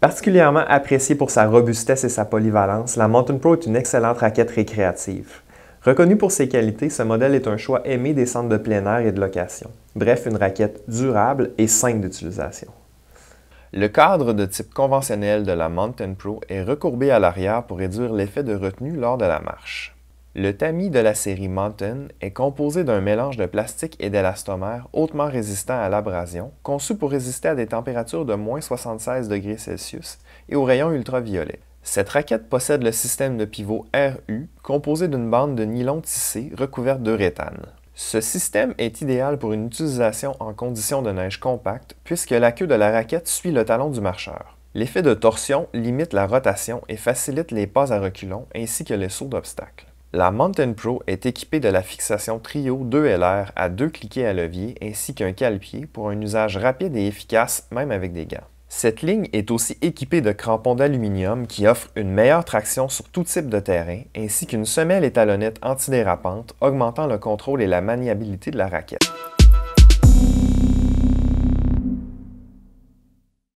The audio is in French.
Particulièrement appréciée pour sa robustesse et sa polyvalence, la Mountain Pro est une excellente raquette récréative. Reconnue pour ses qualités, ce modèle est un choix aimé des centres de plein air et de location. Bref, une raquette durable et simple d'utilisation. Le cadre de type conventionnel de la Mountain Pro est recourbé à l'arrière pour réduire l'effet de retenue lors de la marche. Le tamis de la série Mountain est composé d'un mélange de plastique et d'élastomère hautement résistant à l'abrasion, conçu pour résister à des températures de moins 76 degrés Celsius et aux rayons ultraviolets. Cette raquette possède le système de pivot RU, composé d'une bande de nylon tissé recouverte rétane. Ce système est idéal pour une utilisation en conditions de neige compacte, puisque la queue de la raquette suit le talon du marcheur. L'effet de torsion limite la rotation et facilite les pas à reculons ainsi que les sauts d'obstacles. La Mountain Pro est équipée de la fixation trio 2LR à deux cliquets à levier ainsi qu'un calepied pour un usage rapide et efficace même avec des gants. Cette ligne est aussi équipée de crampons d'aluminium qui offrent une meilleure traction sur tout type de terrain, ainsi qu'une semelle étalonnette antidérapante augmentant le contrôle et la maniabilité de la raquette.